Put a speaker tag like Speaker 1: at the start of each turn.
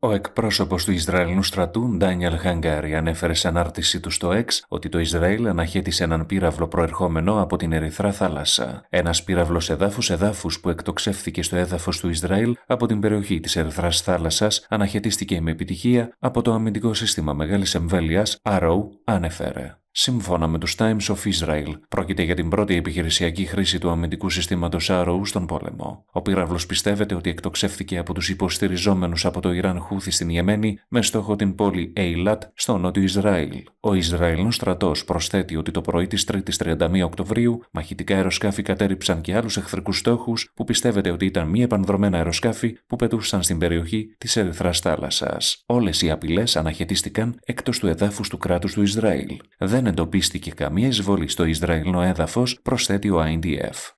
Speaker 1: Ο εκπρόσωπος του Ισραηλινού στρατού, Ντάνιελ Χαγκάρη, ανέφερε σε ανάρτησή του στο ΕΞ ότι το Ισραήλ αναχέτησε έναν πύραυλο προερχόμενο από την Ερυθρά Θάλασσα. Ένας πύραυλος εδάφου-εδάφου που εκτοξεύθηκε στο έδαφος του Ισραήλ από την περιοχή της Ερυθράς Θάλασσας αναχαιτίστηκε με επιτυχία από το αμυντικό σύστημα μεγάλης εμβέλειας Arrow, ανέφερε. Σύμφωνα με τους Times of Israel, πρόκειται για την πρώτη επιχειρησιακή χρήση του αμυντικού συστήματος Arrow στον πόλεμο. Ο πύραυλος πιστεύεται ότι εκτοξεύθηκε από τους υποστηριζόμενους από το Ιράν Χούθη στην Ιεμένη με στόχο την πόλη Eilat στο νότιο Ισραήλ. Ο Ισραηλινός στρατός προσθέτει ότι το πρωί της 3ης 31 Οκτωβρίου μαχητικά αεροσκάφη κατέριψαν και άλλους εχθρικούς στόχους που πιστεύεται ότι ήταν μη επανδρομένα αεροσκάφη που πετούσαν στην περιοχή της Ερυθράς θάλασσας. Όλες οι απειλές αναχαιτίστηκαν εκτός του εδάφους του κράτους του Ισραήλ. Δεν εντοπίστηκε καμία εισβολή στο Ισραηλινό έδαφος, προσθέτει ο INDF.